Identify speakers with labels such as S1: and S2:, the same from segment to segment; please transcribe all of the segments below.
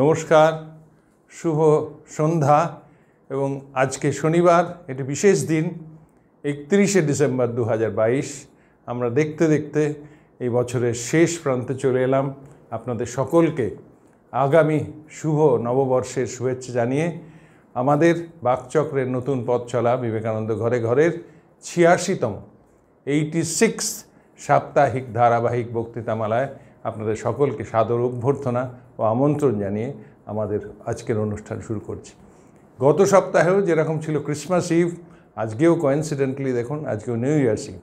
S1: নমস্কার শুভ সন্ধ্যা এবং আজকে শনিবার এটি বিশেষ দিন একত্রিশে ডিসেম্বর দু আমরা দেখতে দেখতে এই বছরের শেষ প্রান্তে চলে এলাম আপনাদের সকলকে আগামী শুভ নববর্ষের শুভেচ্ছা জানিয়ে আমাদের বাকচক্রের নতুন পথ চলা বিবেকানন্দ ঘরে ঘরের ছিয়াশিতম এইটি সিক্স সাপ্তাহিক ধারাবাহিক বক্তৃতামালায় আপনাদের সকলকে সাদর অভ্যর্থনা ও আমন্ত্রণ জানিয়ে আমাদের আজকের অনুষ্ঠান শুরু করছি গত সপ্তাহেও যেরকম ছিল ক্রিসমাস ইভ আজকেও কোয়েন্সিডেন্টলি দেখুন আজকেও নিউ ইয়ার্স ইভ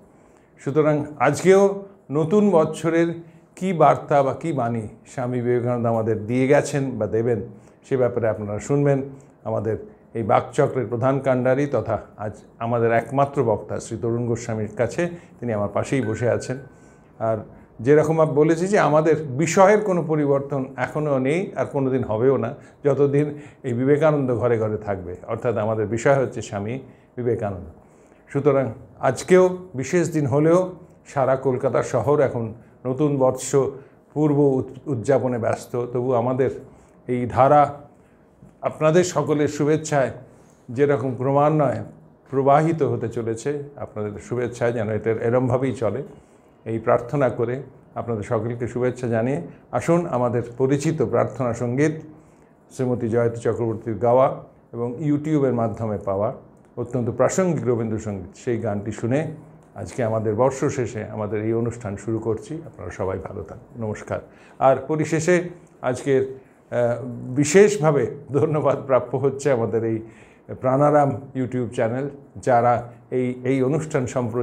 S1: সুতরাং আজকেও নতুন বছরের কি বার্তা বা কী বাণী স্বামী বিবেকানন্দ আমাদের দিয়ে গেছেন বা দেবেন সে ব্যাপারে আপনারা শুনবেন আমাদের এই বাকচক্রের প্রধান কাণ্ডারি তথা আজ আমাদের একমাত্র বক্তা শ্রী তরুণ গোস্বামীর কাছে তিনি আমার পাশেই বসে আছেন আর যেরকম আমি বলেছি যে আমাদের বিষয়ের কোনো পরিবর্তন এখনও নেই আর কোনো দিন হবেও না যতদিন এই বিবেকানন্দ ঘরে ঘরে থাকবে অর্থাৎ আমাদের বিষয় হচ্ছে স্বামী বিবেকানন্দ সুতরাং আজকেও বিশেষ দিন হলেও সারা কলকাতা শহর এখন নতুন বৎস পূর্ব উদযাপনে ব্যস্ত তবু আমাদের এই ধারা আপনাদের সকলের শুভেচ্ছায় যেরকম ক্রমান্বয়ে প্রবাহিত হতে চলেছে আপনাদের শুভেচ্ছায় যেন এটা এরমভাবেই চলে এই প্রার্থনা করে আপনাদের সকলকে শুভেচ্ছা জানিয়ে আসুন আমাদের পরিচিত প্রার্থনা সঙ্গীত শ্রীমতী জয়তী চক্রবর্তীর গাওয়া এবং ইউটিউবের মাধ্যমে পাওয়া অত্যন্ত প্রাসঙ্গিক রবীন্দ্রসঙ্গীত সেই গানটি শুনে আজকে আমাদের বর্ষ শেষে আমাদের এই অনুষ্ঠান শুরু করছি আপনারা সবাই ভালো থাক নমস্কার আর পরিশেষে আজকের বিশেষভাবে ধন্যবাদ প্রাপ্য হচ্ছে আমাদের এই প্রাণারাম ইউটিউব চ্যানেল যারা এই এই অনুষ্ঠান সম্প্র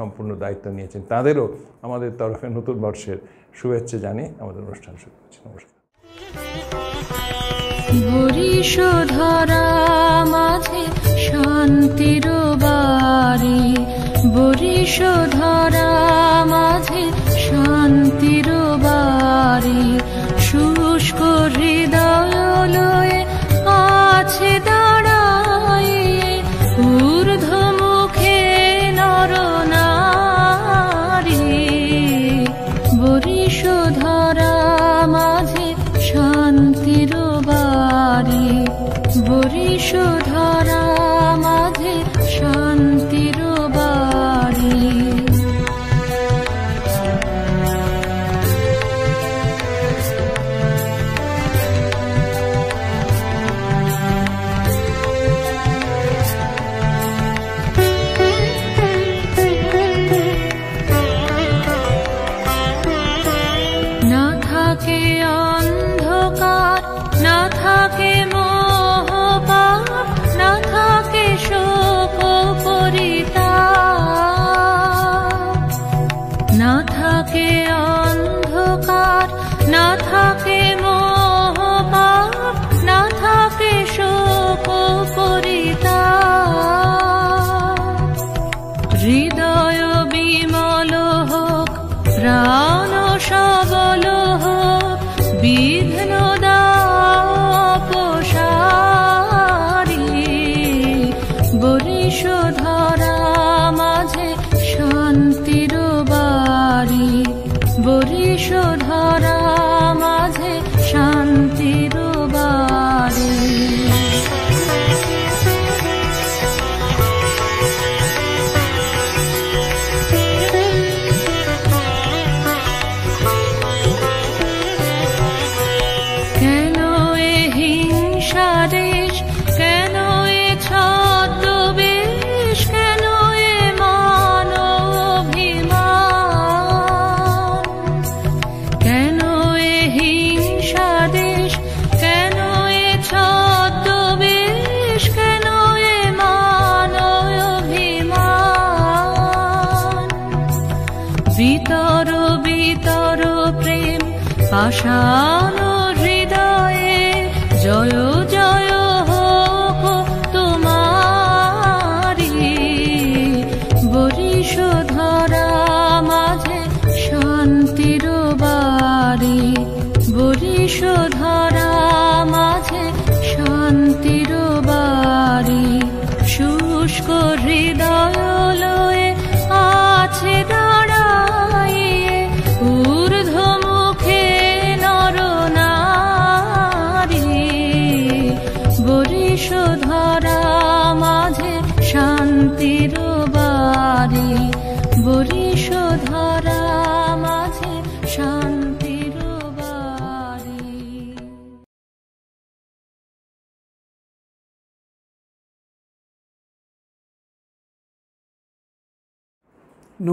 S1: সম্পূর্ণ দায়িত্ব নিয়েছেন তাদেরও আমাদের তরফে নতুন বর্ষের শুভেচ্ছা জানিয়ে আমাদের অনুষ্ঠান শুরু করছি নমস্কার
S2: মাঝে শান্তির বাড়ি বরিশধরা মাঝে শান্তির বাড়ি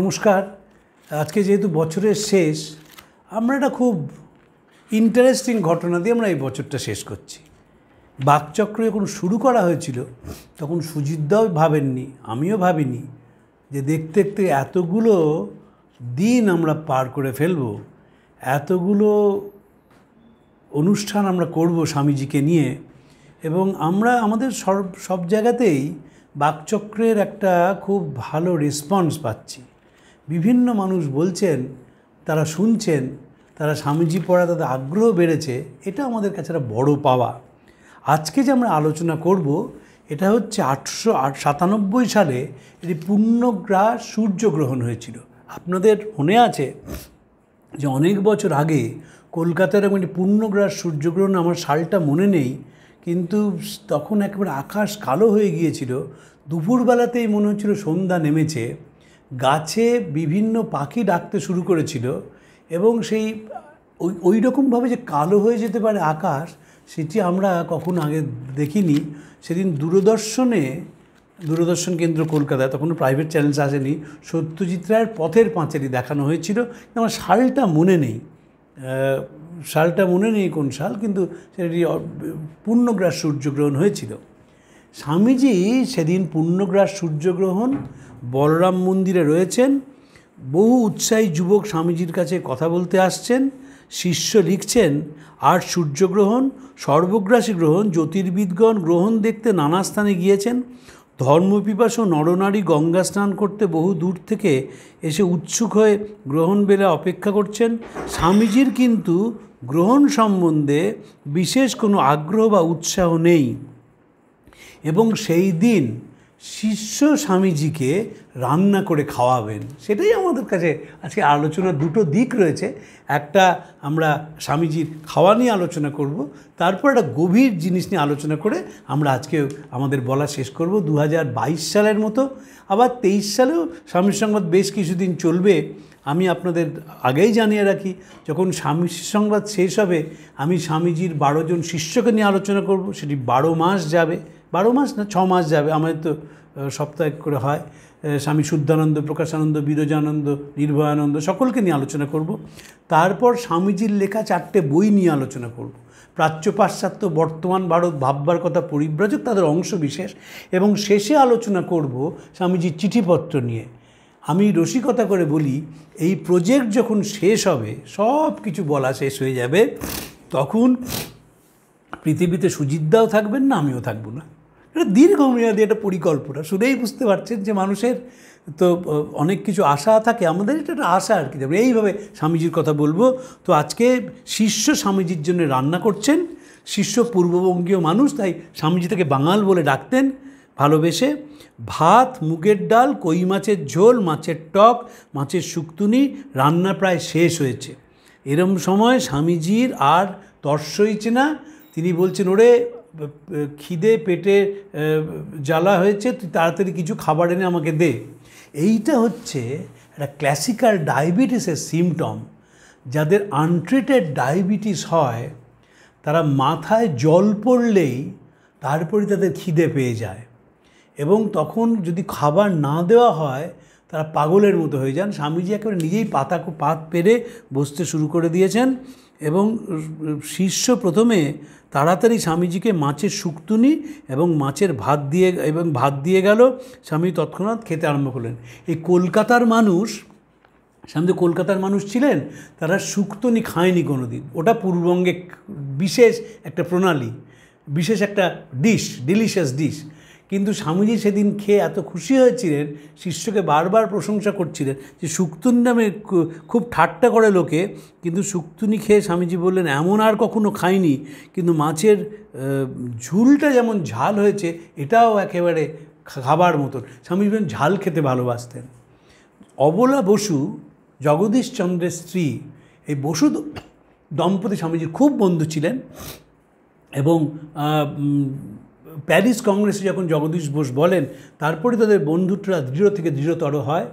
S2: নমস্কার আজকে যেহেতু বছরের শেষ আমরা একটা খুব
S3: ইন্টারেস্টিং ঘটনা দিয়ে আমরা এই বছরটা শেষ করছি বাকচক্র যখন শুরু করা হয়েছিল তখন সুজিতদাও ভাবেননি আমিও ভাবিনি যে দেখতে দেখতে এতগুলো দিন আমরা পার করে ফেলব এতগুলো অনুষ্ঠান আমরা করব স্বামীজিকে নিয়ে এবং আমরা আমাদের সব সব জায়গাতেই বাকচক্রের একটা খুব ভালো রেসপন্স পাচ্ছি বিভিন্ন মানুষ বলছেন তারা শুনছেন তারা স্বামীজি পড়া তাদের আগ্রহ বেড়েছে এটা আমাদের কাছে একটা বড় পাওয়া আজকে যে আমরা আলোচনা করব এটা হচ্ছে আটশো সাতানব্বই সালে এটি পূর্ণগ্রাস সূর্যগ্রহণ হয়েছিল আপনাদের মনে আছে যে অনেক বছর আগে কলকাতার এরকম একটি পূর্ণগ্রাস সূর্যগ্রহণ আমার সালটা মনে নেই কিন্তু তখন একেবারে আকাশ কালো হয়ে গিয়েছিল দুপুরবেলাতেই মনে হচ্ছিল সন্ধ্যা নেমেছে গাছে বিভিন্ন পাখি ডাকতে শুরু করেছিল এবং সেই ওই ওই রকমভাবে যে কালো হয়ে যেতে পারে আকাশ সেটি আমরা কখনো আগে দেখিনি সেদিন দূরদর্শনে দূরদর্শন কেন্দ্র কলকাতায় তখনও প্রাইভেট চ্যানেলস আসেনি সত্যজিৎ রায়ের পথের পাঁচেরই দেখানো হয়েছিল আমার শালটা মনে নেই শালটা মনে নেই কোন শাল কিন্তু সেটি পূর্ণগ্রাস সূর্যগ্রহণ হয়েছিল স্বামীজি সেদিন পূর্ণগ্রাস সূর্যগ্রহণ বলরাম মন্দিরে রয়েছেন বহু উৎসাহী যুবক স্বামীজির কাছে কথা বলতে আসছেন শিষ্য লিখছেন আর সূর্যগ্রহণ সর্বগ্রাসী গ্রহণ জ্যোতির্বিদগণ গ্রহণ দেখতে নানা স্থানে গিয়েছেন ধর্মপিপাস ও নরনারী গঙ্গা স্নান করতে বহু দূর থেকে এসে উৎসুক হয়ে গ্রহণ বেলা অপেক্ষা করছেন স্বামীজির কিন্তু গ্রহণ সম্বন্ধে বিশেষ কোনো আগ্রহ বা উৎসাহ নেই এবং সেই দিন শিষ্য স্বামীজিকে রান্না করে খাওয়াবেন সেটাই আমাদের কাছে আজকে আলোচনার দুটো দিক রয়েছে একটা আমরা স্বামীজির খাওয়া নিয়ে আলোচনা করব তারপর একটা গভীর জিনিস নিয়ে আলোচনা করে আমরা আজকে আমাদের বলা শেষ করব দু সালের মতো আবার তেইশ সালেও স্বামী সংবাদ বেশ কিছুদিন চলবে আমি আপনাদের আগেই জানিয়ে রাখি যখন স্বামী সংবাদ শেষ হবে আমি স্বামীজির বারোজন শিষ্যকে নিয়ে আলোচনা করব সেটি বারো মাস যাবে বারো মাস না ছ মাস যাবে আমাদের তো সপ্তাহে করে হয় স্বামী শুদ্ধানন্দ প্রকাশানন্দ বিরজানন্দ নির্ভয়ানন্দ সকলকে নিয়ে আলোচনা করব তারপর স্বামীজির লেখা চারটে বই নিয়ে আলোচনা করব প্রাচ্য পাশ্চাত্য বর্তমান ভারত ভাববার কথা পরিব্রাজক তাদের অংশ বিশেষ এবং শেষে আলোচনা করব স্বামীজির চিঠিপত্র নিয়ে আমি রসিকতা করে বলি এই প্রজেক্ট যখন শেষ হবে সব কিছু বলা শেষ হয়ে যাবে তখন পৃথিবীতে সুজিদ্দাও থাকবেন না আমিও থাকবো না এটা দীর্ঘমেয়াদী একটা পরিকল্পনা শুনেই বুঝতে পারছেন যে মানুষের তো অনেক কিছু আশা থাকে আমাদের এটা একটা আশা আর কি আমরা এইভাবে স্বামীজির কথা বলবো তো আজকে শিষ্য স্বামীজির জন্য রান্না করছেন শিষ্য পূর্ববঙ্গীয় মানুষ তাই স্বামীজি তাকে বাঙাল বলে ডাকতেন ভালোবেসে ভাত মুগের ডাল কই মাছের ঝোল মাছের টক মাছের শুক্তুনি রান্না প্রায় শেষ হয়েছে এরম সময় স্বামীজির আর তর্স হইছে না তিনি বলছেন ওরে খিদে পেটে জ্বালা হয়েছে তুই তাড়াতাড়ি কিছু খাবার এনে আমাকে দে এইটা হচ্ছে একটা ক্লাসিক্যাল ডায়াবেটিসের সিমটম যাদের আনট্রিটেড ডায়াবেটিস হয় তারা মাথায় জল পড়লেই তারপরে তাদের খিদে পেয়ে যায় এবং তখন যদি খাবার না দেওয়া হয় তারা পাগলের মতো হয়ে যান স্বামীজি একেবারে নিজেই পাতা পাত পেরে বসতে শুরু করে দিয়েছেন এবং শিষ্য প্রথমে তাড়াতাড়ি স্বামীজিকে মাছের শুক্তুনি এবং মাছের ভাত দিয়ে এবং ভাত দিয়ে গেল স্বামী তৎক্ষণাৎ খেতে আরম্ভ করলেন এই কলকাতার মানুষ স্বামী কলকাতার মানুষ ছিলেন তারা শুক্তনি খায়নি কোনো দিন ওটা পূর্ববঙ্গে বিশেষ একটা প্রণালী বিশেষ একটা ডিশ ডিলিশিয়াস ডিশ কিন্তু স্বামীজি সেদিন খেয়ে এত খুশি হয়েছিলেন শিষ্যকে বারবার প্রশংসা করছিলেন যে শুক্তুন নামে খুব ঠাট্টা করে লোকে কিন্তু শুক্তুনি খেয়ে স্বামীজি বললেন এমন আর কখনো খাইনি কিন্তু মাছের ঝুলটা যেমন ঝাল হয়েছে এটাও একেবারে খাবার মতন স্বামীজি বলেন ঝাল খেতে ভালোবাসতেন অবলা বসু জগদীশচন্দ্রের স্ত্রী এই বসু দম্পতি স্বামীজির খুব বন্ধু ছিলেন এবং প্যারিস কংগ্রেসে যখন জগদীশ বোস বলেন তারপরে তাদের বন্ধুত্বরা দৃঢ় থেকে দৃঢ়তর হয়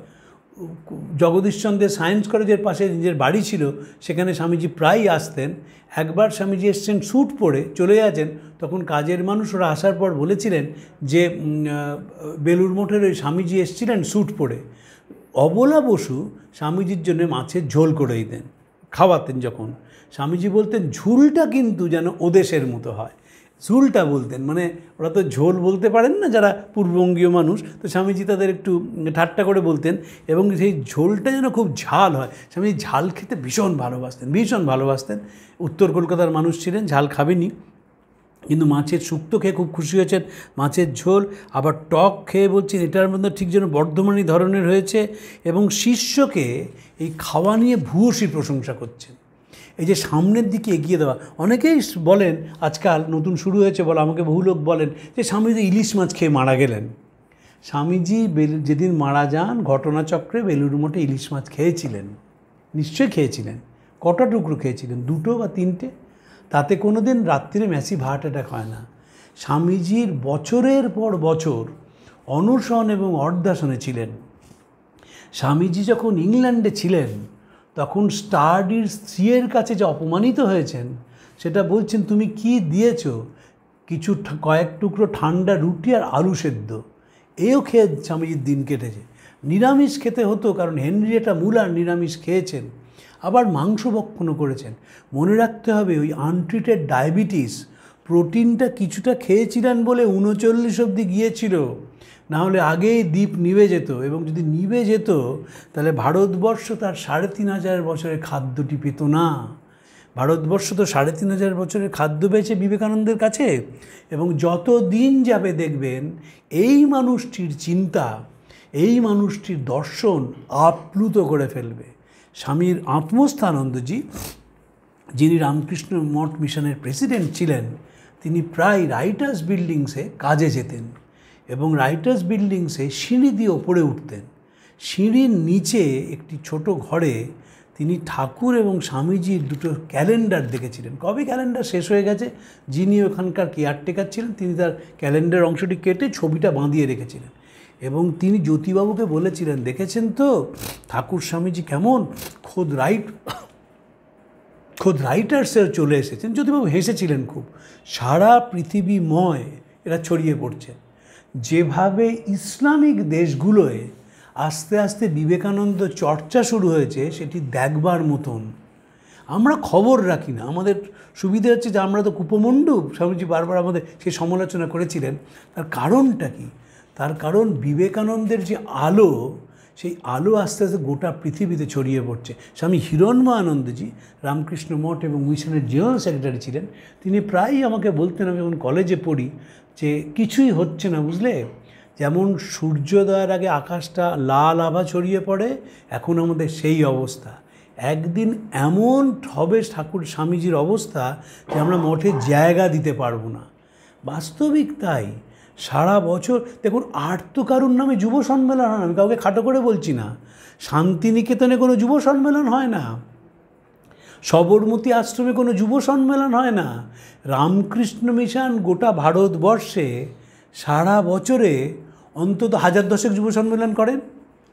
S3: জগদীশচন্দ্রের সায়েন্স কলেজের পাশে নিজের বাড়ি ছিল সেখানে স্বামীজি প্রায়ই আসতেন একবার স্বামীজি এসছেন স্যুট পরে চলে যাচ্ছেন তখন কাজের মানুষ ওরা আসার পর বলেছিলেন যে বেলুর মঠের ওই স্বামীজি এসছিলেন স্যুট পরে অবলা বসু স্বামীজির জন্য মাছের ঝোল করে দেন খাওয়াতেন যখন স্বামীজি বলতেন ঝুলটা কিন্তু যেন ওদেশের মতো হয় ঝুলটা বলতেন মানে ওরা তো ঝোল বলতে পারেন না যারা পূর্ববঙ্গীয় মানুষ তো স্বামীজি তাদের একটু ঠাট্টা করে বলতেন এবং সেই ঝোলটা যেন খুব ঝাল হয় স্বামীজি ঝাল খেতে ভীষণ ভালোবাসতেন ভীষণ ভালোবাসতেন উত্তর কলকাতার মানুষ ছিলেন ঝাল খাবেনি কিন্তু মাছের শুক্তো খেয়ে খুব খুশি হয়েছেন মাছের ঝোল আবার টক খেয়ে বলছেন এটার মধ্যে ঠিক যেন বর্ধমানী ধরনের হয়েছে এবং শিষ্যকে এই খাওয়া নিয়ে ভূয়সী প্রশংসা করছেন এই যে সামনের দিকে এগিয়ে দেওয়া অনেকেই বলেন আজকাল নতুন শুরু হয়েছে বলে আমাকে বহু লোক বলেন যে স্বামীজি ইলিশ মাছ খেয়ে মারা গেলেন স্বামীজি যেদিন মারা যান ঘটনাচক্রে বেলুর মঠে ইলিশ মাছ খেয়েছিলেন নিশ্চয়ই খেয়েছিলেন কটা টুকরো খেয়েছিলেন দুটো বা তিনটে তাতে কোনো দিন রাত্রিরে ম্যাসি হার্ট অ্যাটাক হয় না স্বামীজির বছরের পর বছর অনশন এবং অর্ধাসনে ছিলেন স্বামীজি যখন ইংল্যান্ডে ছিলেন তখন স্টার্ডির স্ত্রীয়ের কাছে যে অপমানিত হয়েছেন সেটা বলছেন তুমি কি দিয়েছ কিছু কয়েক টুকরো ঠান্ডা রুটি আর আলু সেদ্ধ এও খেয়ে স্বামীজির দিন কেটেছে নিরামিষ খেতে হতো কারণ মূল আর নিরামিষ খেয়েছেন আবার মাংস ভক্ষণও করেছেন মনে রাখতে হবে ওই আনট্রিটেড ডায়াবেটিস প্রোটিনটা কিছুটা খেয়েছিলেন বলে উনচল্লিশ অবধি গিয়েছিল না হলে আগেই দ্বীপ নিভে যেত এবং যদি নিভে যেত তাহলে ভারতবর্ষ তার সাড়ে তিন হাজার বছরের খাদ্যটি পেত না ভারতবর্ষ তো সাড়ে তিন হাজার বছরের খাদ্য পেয়েছে বিবেকানন্দের কাছে এবং যত দিন যাবে দেখবেন এই মানুষটির চিন্তা এই মানুষটির দর্শন আপ্লুত করে ফেলবে স্বামীর আত্মস্থানন্দজি যিনি রামকৃষ্ণ মঠ মিশনের প্রেসিডেন্ট ছিলেন তিনি প্রায় রাইটার্স বিল্ডিংসে কাজে যেতেন এবং রাইটার্স বিল্ডিংসে সিঁড়ি দিয়ে ওপরে উঠতেন সিঁড়ির নিচে একটি ছোট ঘরে তিনি ঠাকুর এবং স্বামীজির দুটো ক্যালেন্ডার দেখেছিলেন কবে ক্যালেন্ডার শেষ হয়ে গেছে যিনি ওখানকার কেয়ারটেকার ছিলেন তিনি তার ক্যালেন্ডার অংশটি কেটে ছবিটা বাঁধিয়ে রেখেছিলেন এবং তিনি জ্যোতিবাবুকে বলেছিলেন দেখেছেন তো ঠাকুর স্বামীজি কেমন খোদ রাইট খোদ রাইটার্সের চলে এসেছেন জ্যোতিবাবু হেসেছিলেন খুব সারা পৃথিবীময় এরা ছড়িয়ে পড়ছে যেভাবে ইসলামিক দেশগুলোয় আস্তে আস্তে বিবেকানন্দ চর্চা শুরু হয়েছে সেটি দেখবার মতন আমরা খবর রাখি না আমাদের সুবিধা হচ্ছে যে আমরা তো কুপমণ্ডুপ স্বামীজি বারবার আমাদের সেই সমালোচনা করেছিলেন তার কারণটা কি তার কারণ বিবেকানন্দের যে আলো সেই আলো আস্তে আস্তে গোটা পৃথিবীতে ছড়িয়ে পড়ছে স্বামী হিরণময় আনন্দজি রামকৃষ্ণ মঠ এবং মিশনের জেনারেল সেক্রেটারি ছিলেন তিনি প্রায়ই আমাকে বলতেন আমি যখন কলেজে পড়ি যে কিছুই হচ্ছে না বুঝলে যেমন সূর্যোদয়ের আগে আকাশটা লাল আভা ছড়িয়ে পড়ে এখন আমাদের সেই অবস্থা একদিন এমন হবে ঠাকুর স্বামীজির অবস্থা যে আমরা মঠে জায়গা দিতে পারবো না বাস্তবিক তাই সারা বছর দেখুন আর তো কারুর নামে যুব সম্মেলন হয় না আমি কাউকে খাটো করে বলছি না শান্তিনিকেতনে কোনো যুব সম্মেলন হয় না সবরমতী আশ্রমে কোনো যুব সম্মেলন হয় না রামকৃষ্ণ মিশন গোটা ভারতবর্ষে সারা বছরে অন্তত হাজার দশেক যুব সম্মেলন করেন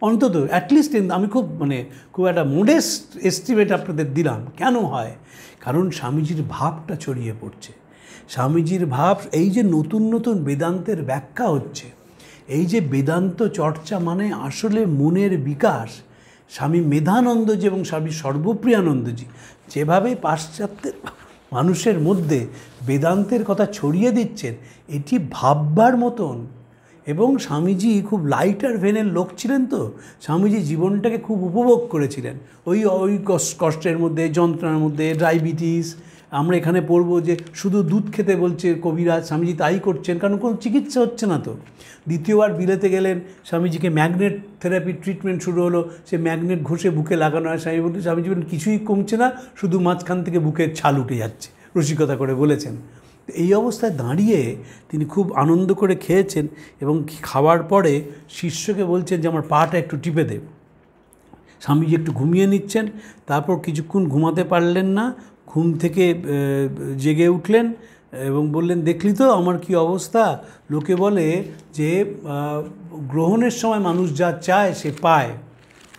S3: অন্তত অ্যাটলিস্ট আমি খুব মানে খুব একটা মোডেস্ট এস্টিমেট আপনাদের দিলাম কেন হয় কারণ স্বামীজির ভাবটা ছড়িয়ে পড়ছে স্বামীজির ভাব এই যে নতুন নতুন বেদান্তের ব্যাখ্যা হচ্ছে এই যে বেদান্ত চর্চা মানে আসলে মনের বিকাশ স্বামী মেধানন্দজি এবং স্বামী সর্বপ্রিয়ানন্দজি যেভাবে পাশ্চাত্যের মানুষের মধ্যে বেদান্তের কথা ছড়িয়ে দিচ্ছেন এটি ভাববার মতন এবং স্বামীজি খুব লাইটার ভেনের লোক ছিলেন তো স্বামীজি জীবনটাকে খুব উপভোগ করেছিলেন ওই ওই কষ্টের মধ্যে যন্ত্রণার মধ্যে ডায়াবেটিস আমরা এখানে পড়ব যে শুধু দুধ খেতে বলছে কবিরাজ স্বামীজি তাই করছেন কারণ কোনো চিকিৎসা হচ্ছে না তো দ্বিতীয়বার বিলেতে গেলেন স্বামীজিকে ম্যাগনেট থেরাপি ট্রিটমেন্ট শুরু হলো সে ম্যাগনেট ঘষে বুকে লাগানো হয় স্বামী বলতে স্বামীজি বলেন কিছুই কমছে না শুধু মাঝখান থেকে বুকের ছাল উঠে যাচ্ছে রসিকতা করে বলেছেন এই অবস্থায় দাঁড়িয়ে তিনি খুব আনন্দ করে খেয়েছেন এবং খাওয়ার পরে শিষ্যকে বলছেন যে আমার পাটা একটু টিপে দেব স্বামীজি একটু ঘুমিয়ে নিচ্ছেন তারপর কিছুক্ষণ ঘুমাতে পারলেন না ঘুম থেকে জেগে উঠলেন এবং বললেন দেখলি তো আমার কি অবস্থা লোকে বলে যে গ্রহণের সময় মানুষ যা চায় সে পায়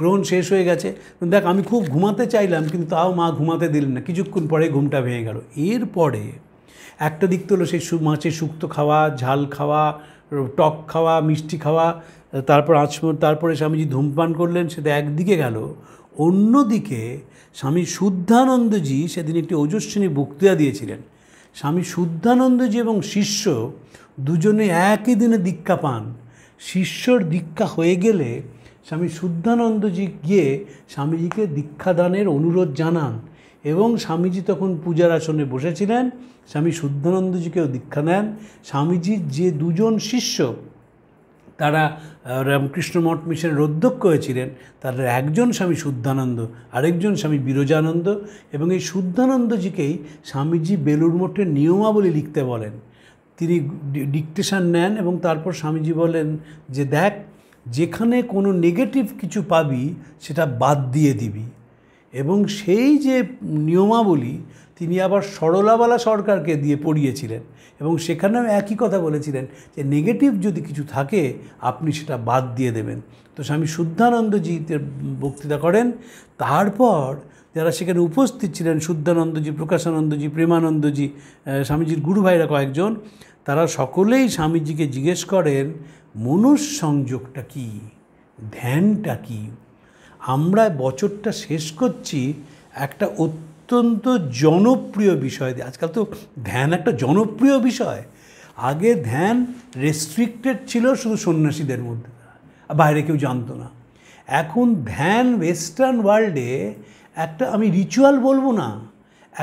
S3: গ্রহণ শেষ হয়ে গেছে দেখ আমি খুব ঘুমাতে চাইলাম কিন্তু তাও মা ঘুমাতে দিলেন না কিছুক্ষণ পরে ঘুমটা ভেঙে গেল এরপরে একটা দিক তো হলো সেই মাছের শুক্ত খাওয়া ঝাল খাওয়া টক খাওয়া মিষ্টি খাওয়া তারপর আঁচ তারপরে স্বামীজি ধূমপান করলেন সেটা একদিকে গেল অন্যদিকে স্বামী শুদ্ধানন্দজি সেদিন একটি ওজস্বিনী বক্তৃতা দিয়েছিলেন স্বামী শুদ্ধানন্দজি এবং শিষ্য দুজনে একই দিনে দীক্ষা পান শিষ্যর দীক্ষা হয়ে গেলে স্বামী শুদ্ধানন্দজি গিয়ে স্বামীজিকে দীক্ষাদানের অনুরোধ জানান এবং স্বামীজি তখন পূজার আসনে বসেছিলেন স্বামী শুদ্ধানন্দজিকেও দীক্ষা নেন স্বামীজির যে দুজন শিষ্য তারা রামকৃষ্ণ মঠ মিশনের অধ্যক্ষ হয়েছিলেন তাদের একজন স্বামী শুদ্ধানন্দ আরেকজন স্বামী বিরজানন্দ এবং এই শুদ্ধানন্দজিকেই স্বামীজি বেলুর মঠের নিয়মাবলী লিখতে বলেন তিনি ডিকটেশন নেন এবং তারপর স্বামীজি বলেন যে দেখ যেখানে কোনো নেগেটিভ কিছু পাবি সেটা বাদ দিয়ে দিবি এবং সেই যে নিয়মাবলী তিনি আবার সরলাবালা সরকারকে দিয়ে পড়িয়েছিলেন এবং সেখানেও একই কথা বলেছিলেন যে নেগেটিভ যদি কিছু থাকে আপনি সেটা বাদ দিয়ে দেবেন তো স্বামী শুদ্ধানন্দজি বক্তৃতা করেন তারপর যারা সেখানে উপস্থিত ছিলেন শুদ্ধানন্দজি প্রকাশানন্দজি প্রেমানন্দজি স্বামীজির গুরুভাইরা কয়েকজন তারা সকলেই স্বামীজিকে জিজ্ঞেস করেন মনুষ সংযোগটা কী ধ্যানটা কী আমরা বছরটা শেষ করছি একটা অত্যন্ত জনপ্রিয় বিষয় দিয়ে আজকাল তো ধ্যান একটা জনপ্রিয় বিষয় আগে ধ্যান রেস্ট্রিক্টেড ছিল শুধু সন্ন্যাসীদের মধ্যে বাইরে কেউ জানতো না এখন ধ্যান ওয়েস্টার্ন ওয়ার্ল্ডে একটা আমি রিচুয়াল বলবো না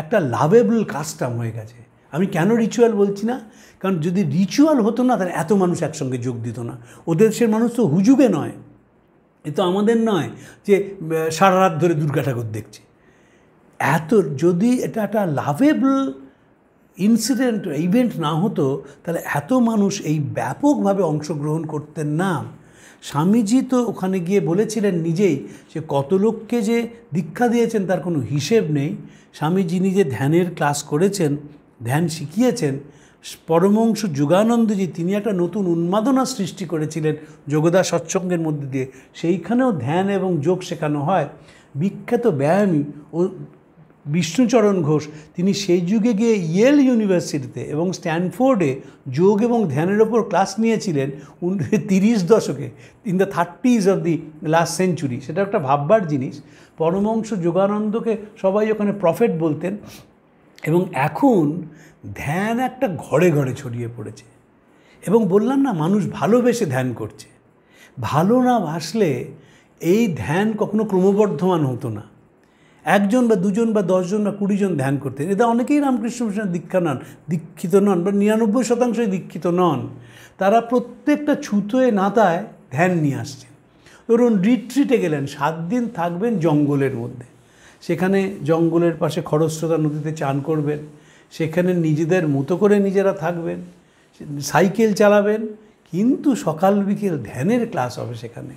S3: একটা লাভেবল কাস্টম হয়ে গেছে আমি কেন রিচুয়াল বলছি না কারণ যদি রিচুয়াল হতো না তাহলে এত মানুষ একসঙ্গে যোগ দিত না ওদের দেশের মানুষ তো হুজুগে নয় এ তো আমাদের নয় যে সারা রাত ধরে দুর্গা ঠাকুর দেখছি এত যদি এটা একটা লাভেবল ইনসিডেন্ট ইভেন্ট না হতো তাহলে এত মানুষ এই ব্যাপকভাবে অংশগ্রহণ করতেন না স্বামীজি তো ওখানে গিয়ে বলেছিলেন নিজেই যে কত লোককে যে দীক্ষা দিয়েছেন তার কোনো হিসেব নেই স্বামীজি নিজে ধ্যানের ক্লাস করেছেন ধ্যান শিখিয়েছেন পরমংশ যুগানন্দজি তিনি একটা নতুন উন্মাদনা সৃষ্টি করেছিলেন যোগদা সৎসঙ্গের মধ্যে দিয়ে সেইখানেও ধ্যান এবং যোগ শেখানো হয় বিখ্যাত ব্যায়ামী ও বিষ্ণুচরণ ঘোষ তিনি সেই যুগে গিয়ে ইয়েল ইউনিভার্সিটিতে এবং স্ট্যানফোর্ডে যোগ এবং ধ্যানের ওপর ক্লাস নিয়েছিলেন তিরিশ দশকে in the thirties of the last century সেটা একটা ভাববার জিনিস পরমংশ যোগানন্দকে সবাই ওখানে প্রফেট বলতেন এবং এখন ধ্যান একটা ঘরে ঘরে ছড়িয়ে পড়েছে এবং বললাম না মানুষ ভালোবেসে ধ্যান করছে ভালো না ভাসলে এই ধ্যান কখনো ক্রমবর্ধমান হতো না একজন বা দুজন বা দশজন বা কুড়িজন ধ্যান করতেন এটা অনেকেই রামকৃষ্ণ মিশনের দীক্ষা নন দীক্ষিত নন বা নিরানব্বই শতাংশই দীক্ষিত নন তারা প্রত্যেকটা ছুতোয় নাতায় ধ্যান নিয়ে আসছেন ধরুন রিট্রিটে গেলেন সাত দিন থাকবেন জঙ্গলের মধ্যে সেখানে জঙ্গলের পাশে খরস্রোতা নদীতে চান করবেন সেখানে নিজেদের মতো করে নিজেরা থাকবেন সাইকেল চালাবেন কিন্তু সকাল বিকেল ধ্যানের ক্লাস হবে সেখানে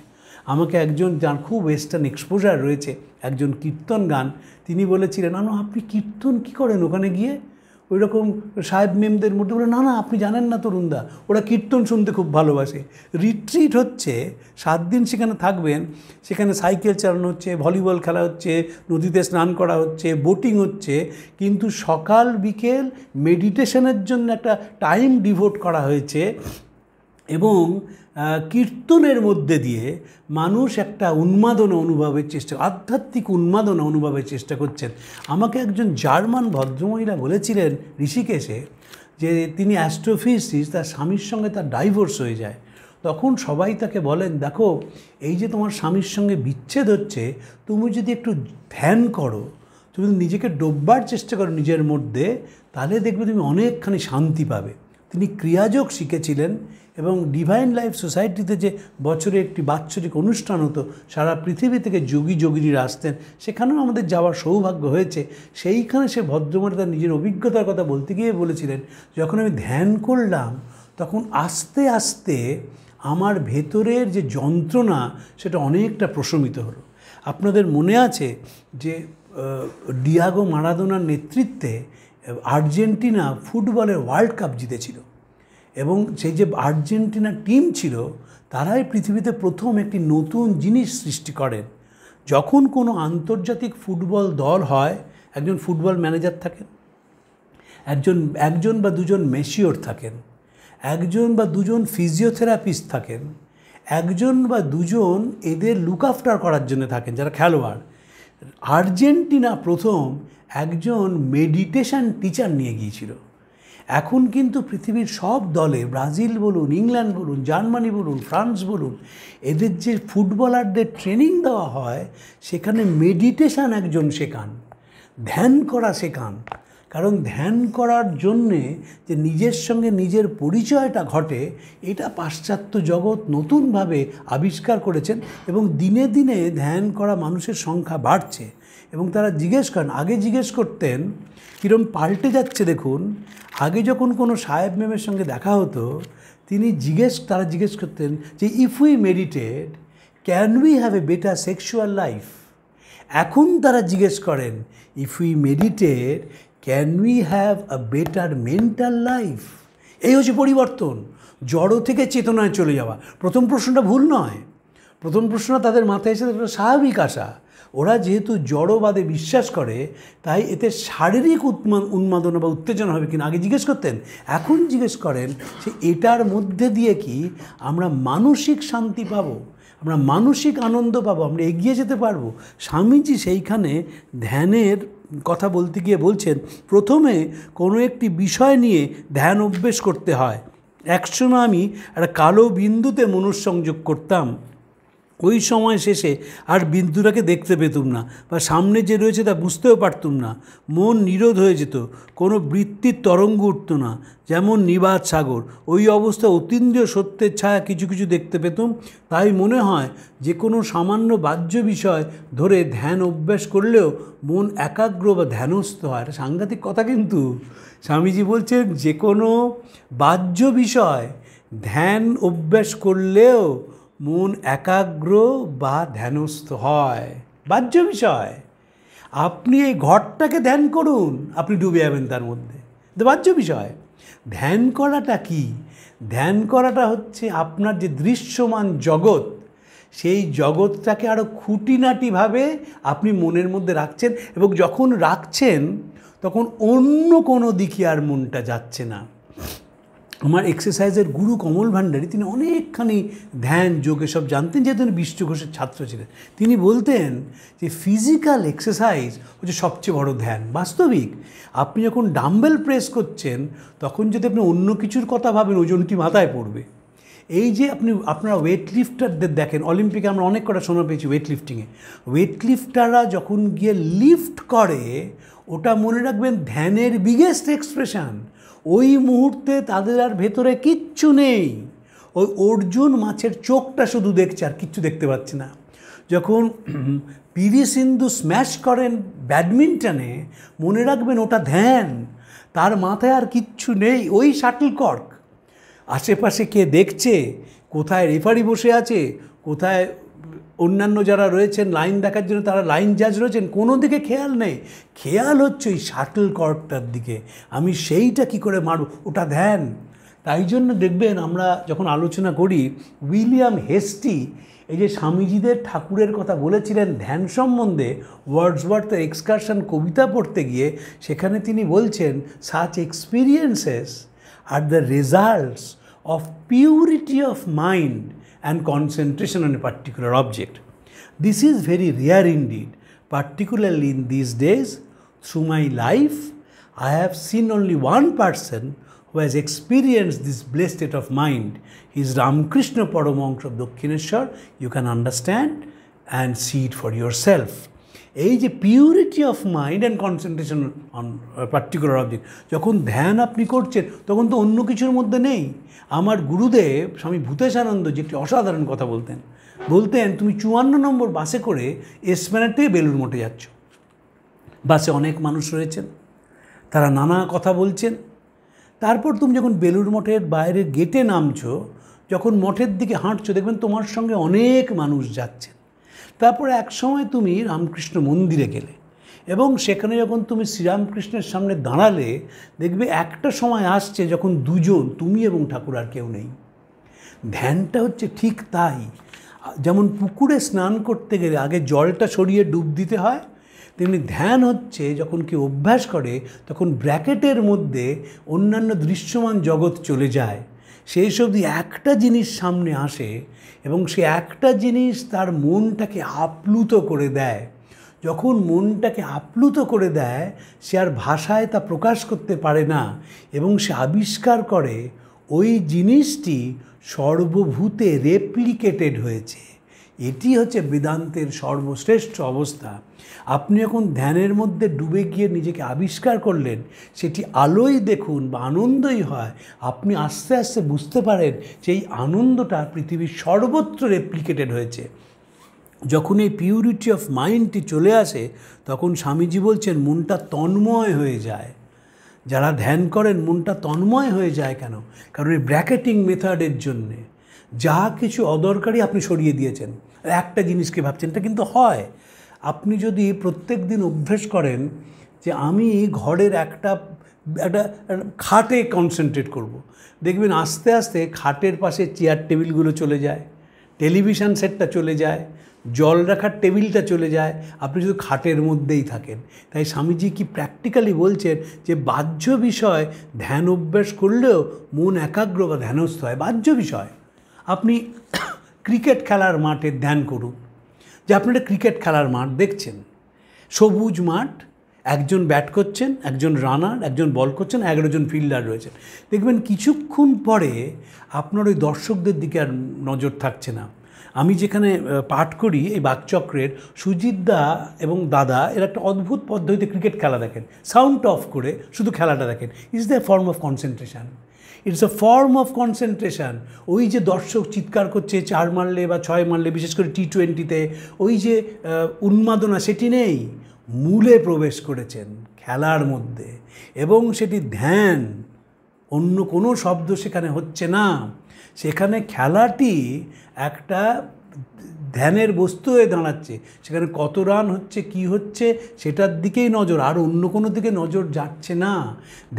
S3: আমাকে একজন যার খুব ওয়েস্টার্ন এক্সপোজার রয়েছে একজন কীর্তন গান তিনি বলেছিলেন আনো আপনি কীর্তন কি করেন ওখানে গিয়ে ওই রকম সাহেব মেমদের মধ্যে বলে না না আপনি জানেন না তরুণদা ওরা কীর্তন শুনতে খুব ভালোবাসে রিট্রিট হচ্ছে সাত দিন সেখানে থাকবেন সেখানে সাইকেল চালানো হচ্ছে ভলিবল খেলা হচ্ছে নদীতে স্নান করা হচ্ছে বোটিং হচ্ছে কিন্তু সকাল বিকেল মেডিটেশনের জন্য একটা টাইম ডিভোট করা হয়েছে এবং কীর্তনের মধ্যে দিয়ে মানুষ একটা উন্মাদনা অনুভবের চেষ্টা আধ্যাত্মিক উন্মাদনা অনুভবের চেষ্টা করছেন আমাকে একজন জার্মান ভদ্রমহিলা বলেছিলেন ঋষিকেশে যে তিনি অ্যাস্ট্রোফিজিস তার স্বামীর সঙ্গে তার ডাইভোর্স হয়ে যায় তখন সবাই তাকে বলেন দেখো এই যে তোমার স্বামীর সঙ্গে বিচ্ছেদ হচ্ছে তুমি যদি একটু ধ্যান করো তুমি নিজেকে ডোববার চেষ্টা করো নিজের মধ্যে তাহলে দেখবে তুমি অনেকখানি শান্তি পাবে তিনি ক্রিয়াযোগ শিখেছিলেন এবং ডিভাইন লাইফ সোসাইটিতে যে বছরে একটি বাৎসরিক অনুষ্ঠান হতো সারা পৃথিবী থেকে যোগী যোগিনীরা আসতেন সেখানেও আমাদের যাওয়ার সৌভাগ্য হয়েছে সেইখানে সে ভদ্রমারে তার নিজের অভিজ্ঞতার কথা বলতে গিয়ে বলেছিলেন যখন আমি ধ্যান করলাম তখন আস্তে আস্তে আমার ভেতরের যে যন্ত্রণা সেটা অনেকটা প্রশমিত হলো আপনাদের মনে আছে যে ডিয়াগো মারাদোনার নেতৃত্বে আর্জেন্টিনা ফুটবলের ওয়ার্ল্ড কাপ জিতেছিল এবং সেই যে আর্জেন্টিনা টিম ছিল তারাই পৃথিবীতে প্রথম একটি নতুন জিনিস সৃষ্টি করেন যখন কোনো আন্তর্জাতিক ফুটবল দল হয় একজন ফুটবল ম্যানেজার থাকেন একজন একজন বা দুজন মেশিওর থাকেন একজন বা দুজন ফিজিওথেরাপিস্ট থাকেন একজন বা দুজন এদের লুক আফটার করার জন্য থাকেন যারা খেলোয়াড় আর্জেন্টিনা প্রথম একজন মেডিটেশন টিচার নিয়ে গিয়েছিল এখন কিন্তু পৃথিবীর সব দলে ব্রাজিল বলুন ইংল্যান্ড বলুন জার্মানি বলুন ফ্রান্স বলুন এদের যে ফুটবলারদের ট্রেনিং দেওয়া হয় সেখানে মেডিটেশান একজন শেখান ধ্যান করা শেখান কারণ ধ্যান করার জন্যে যে নিজের সঙ্গে নিজের পরিচয়টা ঘটে এটা পাশ্চাত্য জগৎ নতুনভাবে আবিষ্কার করেছেন এবং দিনে দিনে ধ্যান করা মানুষের সংখ্যা বাড়ছে এবং তারা জিজ্ঞেস করেন আগে জিজ্ঞেস করতেন কীরম পাল্টে যাচ্ছে দেখুন আগে যখন কোনো সাহেব মেমের সঙ্গে দেখা হতো তিনি জিজ্ঞেস তারা জিজ্ঞেস করতেন যে if we meditated can we have a better sexual life এখন তারা জিজ্ঞেস করেন if we meditated can we have a better mental life এই হচ্ছে পরিবর্তন জড় থেকে চেতনায় চলে যাওয়া প্রথম প্রশ্নটা ভুল নয় প্রথম প্রশ্নটা তাদের মাথায় এসে স্বাভাবিক আসা ওরা যেহেতু জড়বাদে বিশ্বাস করে তাই এতে শারীরিক উৎমা উন্মাদনা বা উত্তেজনা হবে কিনা আগে জিজ্ঞেস করতেন এখন জিজ্ঞেস করেন যে এটার মধ্যে দিয়ে কি আমরা মানসিক শান্তি পাবো আমরা মানসিক আনন্দ পাবো আমরা এগিয়ে যেতে পারবো স্বামীজি সেইখানে ধ্যানের কথা বলতে গিয়ে বলছেন প্রথমে কোনো একটি বিষয় নিয়ে ধ্যান অভ্যেস করতে হয় একসময় আমি একটা কালো বিন্দুতে সংযোগ করতাম ওই সময় শেষে আর বিন্দুটাকে দেখতে পেতুম না বা সামনে যে রয়েছে তা বুঝতেও পারতুম না মন নিরোধ হয়ে যেত কোনো বৃত্তির তরঙ্গ উঠত না যেমন নিবাদ সাগর ওই অবস্থা অতীন্দ্রিয় সত্যের ছায়া কিছু কিছু দেখতে পেতুম তাই মনে হয় যে কোনো সামান্য বাহ্য বিষয় ধরে ধ্যান অভ্যাস করলেও মন একাগ্র বা ধ্যানস্থ হয় এটা সাংঘাতিক কথা কিন্তু স্বামীজি বলছেন যে কোনো বাহ্য বিষয় ধ্যান অভ্যাস করলেও মন একাগ্র বা ধ্যানস্থ হয় বাহ্য বিষয় আপনি এই ঘরটাকে ধ্যান করুন আপনি ডুবে যাবেন তার মধ্যে বাহ্য বিষয় ধ্যান করাটা কি ধ্যান করাটা হচ্ছে আপনার যে দৃশ্যমান জগৎ সেই জগৎটাকে আরও খুঁটিনাটিভাবে আপনি মনের মধ্যে রাখছেন এবং যখন রাখছেন তখন অন্য কোনো দিকে আর মনটা যাচ্ছে না আমার এক্সারসাইজের গুরু কমল ভান্ডারী তিনি অনেকখানি ধ্যান যোগ এসব জানতেন যেহেতু তিনি বিশ্ব ঘোষের ছাত্র ছিলেন তিনি বলতেন যে ফিজিক্যাল এক্সারসাইজ হচ্ছে সবচেয়ে বড় ধ্যান বাস্তবিক আপনি যখন ডাম্বেল প্রেস করছেন তখন যদি আপনি অন্য কিছুর কথা ভাবেন ওজনটি মাথায় পড়বে এই যে আপনি আপনারা ওয়েট লিফটারদের দেখেন অলিম্পিকে আমরা অনেক কটা শোনা পেয়েছি ওয়েট লিফটিংয়ে ওয়েট লিফটাররা যখন গিয়ে লিফট করে ওটা মনে রাখবেন ধ্যানের বিগেস্ট এক্সপ্রেশন ওই মুহূর্তে তাদের আর ভেতরে কিচ্ছু নেই ওই অর্জুন মাছের চোখটা শুধু দেখছে আর কিচ্ছু দেখতে পাচ্ছে না যখন পিভি সিন্ধু স্ম্যাশ করেন ব্যাডমিন্টনে মনে রাখবেন ওটা ধ্যান তার মাথায় আর কিচ্ছু নেই ওই শাটল কর্ক আশেপাশে কে দেখছে কোথায় রেফারি বসে আছে কোথায় অন্যান্য যারা রয়েছেন লাইন দেখার জন্য তারা লাইন জাজ রয়েছেন কোনো দিকে খেয়াল নেই খেয়াল হচ্ছে ওই শাটল কর্কটার দিকে আমি সেইটা কি করে মারব ওটা ধ্যান তাই জন্য দেখবেন আমরা যখন আলোচনা করি উইলিয়াম হেস্টি এই যে স্বামীজিদের ঠাকুরের কথা বলেছিলেন ধ্যান সম্বন্ধে ওয়ার্ডস ওয়ার্থ এক্সকারশন কবিতা পড়তে গিয়ে সেখানে তিনি বলছেন such experiences are the results of purity of mind and concentration on a particular object. This is very rare indeed, particularly in these days. Through my life, I have seen only one person who has experienced this blessed state of mind. He is Ramakrishna Paramahansa of Dakshineshwar. You can understand and see it for yourself. এই যে purity of mind and concentration on particular object যখন ধ্যান আপনি করছেন তখন তো অন্য কিছুর মধ্যে নেই আমার গুরুদেব স্বামী ভূতেশানন্দ একটি অসাধারণ কথা বলতেন বলতেন তুমি চুয়ান্ন নম্বর বাসে করে এসপ্যানেট থেকে বেলুর মঠে যাচ্ছ বাসে অনেক মানুষ রয়েছেন তারা নানা কথা বলছেন তারপর তুমি যখন বেলুর মঠের বাইরে গেটে নামছো যখন মঠের দিকে হাঁটছো দেখবেন তোমার সঙ্গে অনেক মানুষ যাচ্ছেন তারপরে একসময় তুমি রামকৃষ্ণ মন্দিরে গেলে এবং সেখানে যখন তুমি শ্রীরামকৃষ্ণের সামনে দাঁড়ালে দেখবে একটা সময় আসছে যখন দুজন তুমি এবং ঠাকুর আর কেউ নেই ধ্যানটা হচ্ছে ঠিক তাই যেমন পুকুরে স্নান করতে গেলে আগে জলটা সরিয়ে ডুব দিতে হয় তেমনি ধ্যান হচ্ছে যখন কেউ অভ্যাস করে তখন ব্র্যাকেটের মধ্যে অন্যান্য দৃশ্যমান জগৎ চলে যায় সেই যদি একটা জিনিস সামনে আসে এবং সে একটা জিনিস তার মনটাকে আপ্লুত করে দেয় যখন মনটাকে আপ্লুত করে দেয় সে আর ভাষায় তা প্রকাশ করতে পারে না এবং সে আবিষ্কার করে ওই জিনিসটি সর্বভূতে রেপ্লিকেটেড হয়েছে এটি হচ্ছে বেদান্তের সর্বশ্রেষ্ঠ অবস্থা আপনি যখন ধ্যানের মধ্যে ডুবে গিয়ে নিজেকে আবিষ্কার করলেন সেটি আলোই দেখুন বা আনন্দই হয় আপনি আস্তে আস্তে বুঝতে পারেন যে এই আনন্দটা পৃথিবীর সর্বত্র রেপ্লিকেটেড হয়েছে যখন এই পিউরিটি অফ মাইন্ডটি চলে আসে তখন স্বামীজি বলছেন মনটা তন্ময় হয়ে যায় যারা ধ্যান করেন মনটা তন্ময় হয়ে যায় কেন কারণ এই ব্র্যাকেটিং মেথডের জন্যে যা কিছু অদরকারি আপনি সরিয়ে দিয়েছেন একটা জিনিসকে ভাবছেন এটা কিন্তু হয় আপনি যদি প্রত্যেক দিন অভ্যেস করেন যে আমি ঘরের একটা একটা খাটে কনসেন্ট্রেট করব। দেখবেন আস্তে আস্তে খাটের পাশে চেয়ার টেবিলগুলো চলে যায় টেলিভিশন সেটটা চলে যায় জল রাখার টেবিলটা চলে যায় আপনি শুধু খাটের মধ্যেই থাকেন তাই স্বামীজি কি প্র্যাকটিক্যালি বলছেন যে বাহ্য বিষয় ধ্যান অভ্যাস করলেও মন একাগ্র বা ধ্যানস্থ হয় বাহ্য বিষয় আপনি ক্রিকেট খেলার মাঠে ধ্যান করুন যে আপনারা ক্রিকেট খেলার মাঠ দেখছেন সবুজ মাঠ একজন ব্যাট করছেন একজন রানার একজন বল করছেন এগারো জন ফিল্ডার রয়েছেন দেখবেন কিছুক্ষণ পরে আপনার ওই দর্শকদের দিকে আর নজর থাকছে না আমি যেখানে পাঠ করি এই বাকচক্রের দা এবং দাদা এরা একটা অদ্ভুত পদ্ধতিতে ক্রিকেট খেলা দেখেন সাউন্ড অফ করে শুধু খেলাটা দেখেন is the form of concentration it's a form of concentration ওই যে দর্শক চিৎকার করছে চার মারলে বা ছয় মারলে বিশেষ করে টি টোয়েন্টিতে ওই যে উন্মাদনা সেটি নেই মূলে প্রবেশ করেছেন খেলার মধ্যে এবং সেটি ধ্যান অন্য কোনো শব্দ সেখানে হচ্ছে না সেখানে খেলাটি একটা ধ্যানের বস্তু হয়ে দাঁড়াচ্ছে সেখানে কত রান হচ্ছে কি হচ্ছে সেটার দিকেই নজর আর অন্য কোনো দিকে নজর যাচ্ছে না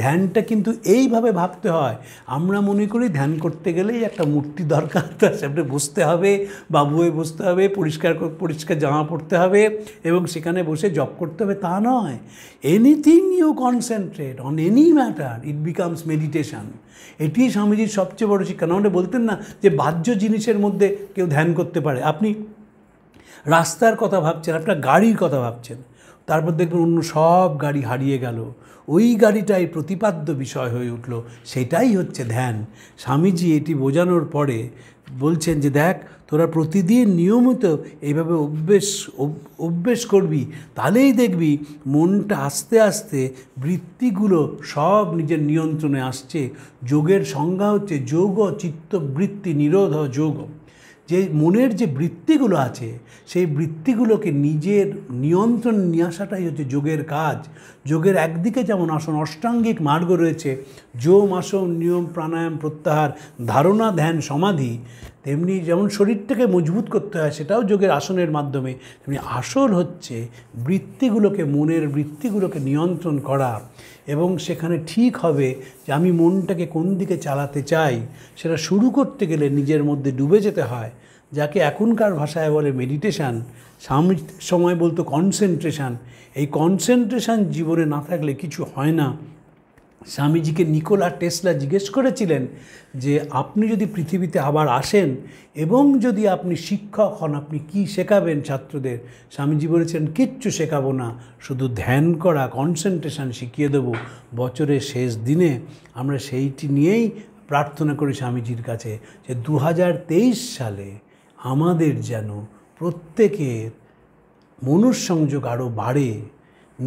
S3: ধ্যানটা কিন্তু এইভাবে ভাবতে হয় আমরা মনে করি ধ্যান করতে গেলেই একটা মূর্তি দরকার তার সামনে বসতে হবে বাবু হয়ে বসতে হবে পরিষ্কার পরিষ্কার জামা পড়তে হবে এবং সেখানে বসে জব করতে হবে তা নয় anything you concentrate on any matter it becomes meditation এটি স্বামীজির সবচেয়ে বড় শিক্ষা নাহলে বলতেন না যে বাহ্য জিনিসের মধ্যে কেউ ধ্যান করতে পারে আপনি রাস্তার কথা ভাবছেন আপনার গাড়ির কথা ভাবছেন তারপর দেখবেন অন্য সব গাড়ি হারিয়ে গেল ওই গাড়িটাই প্রতিপাদ্য বিষয় হয়ে উঠল সেটাই হচ্ছে ধ্যান স্বামীজি এটি বোঝানোর পরে বলছেন যে দেখ তোরা প্রতিদিন নিয়মিত এইভাবে অভ্যেস অভ্যেস করবি তাহলেই দেখবি মনটা আস্তে আস্তে বৃত্তিগুলো সব নিজের নিয়ন্ত্রণে আসছে যোগের সংজ্ঞা হচ্ছে যোগ চিত্ত বৃত্তি নিরোধ যোগ যে মনের যে বৃত্তিগুলো আছে সেই বৃত্তিগুলোকে নিজের নিয়ন্ত্রণ নিয়ে আসাটাই হচ্ছে যোগের কাজ যোগের একদিকে যেমন আসন অষ্টাঙ্গিক মার্গ রয়েছে যোম আসন নিয়ম প্রাণায়াম প্রত্যাহার ধারণা ধ্যান সমাধি তেমনি যেমন শরীরটাকে মজবুত করতে হয় সেটাও যোগের আসনের মাধ্যমে তেমনি আসন হচ্ছে বৃত্তিগুলোকে মনের বৃত্তিগুলোকে নিয়ন্ত্রণ করা এবং সেখানে ঠিক হবে যে আমি মনটাকে কোন দিকে চালাতে চাই সেটা শুরু করতে গেলে নিজের মধ্যে ডুবে যেতে হয় যাকে এখনকার ভাষায় বলে মেডিটেশান সামৃত্যের সময় বলতো কনসেন্ট্রেশান এই কনসেন্ট্রেশান জীবনে না থাকলে কিছু হয় না স্বামীজিকে নিকোলা টেসলা জিজ্ঞেস করেছিলেন যে আপনি যদি পৃথিবীতে আবার আসেন এবং যদি আপনি শিক্ষক হন আপনি কি শেখাবেন ছাত্রদের স্বামীজি বলেছেন কিচ্ছু শেখাবো না শুধু ধ্যান করা কনসেন্ট্রেশন শিখিয়ে দেব বছরের শেষ দিনে আমরা সেইটি নিয়েই প্রার্থনা করি স্বামীজির কাছে যে দু সালে আমাদের যেন প্রত্যেকের মনুঃসংযোগ আরও বাড়ে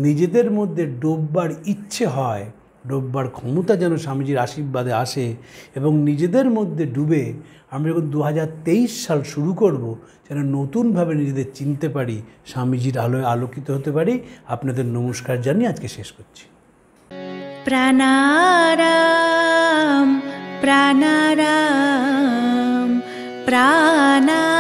S3: নিজেদের মধ্যে ডোববার ইচ্ছে হয় ডোববার ক্ষমতা যেন স্বামীজির আশীর্বাদে আসে এবং নিজেদের মধ্যে ডুবে আমরা যখন দু সাল শুরু করব যেন নতুনভাবে নিজেদের চিনতে পারি স্বামীজির আলোয় আলোকিত হতে পারি আপনাদের নমস্কার জানিয়ে আজকে শেষ করছি
S2: প্রাণারাম প্রাণারাম प्राणा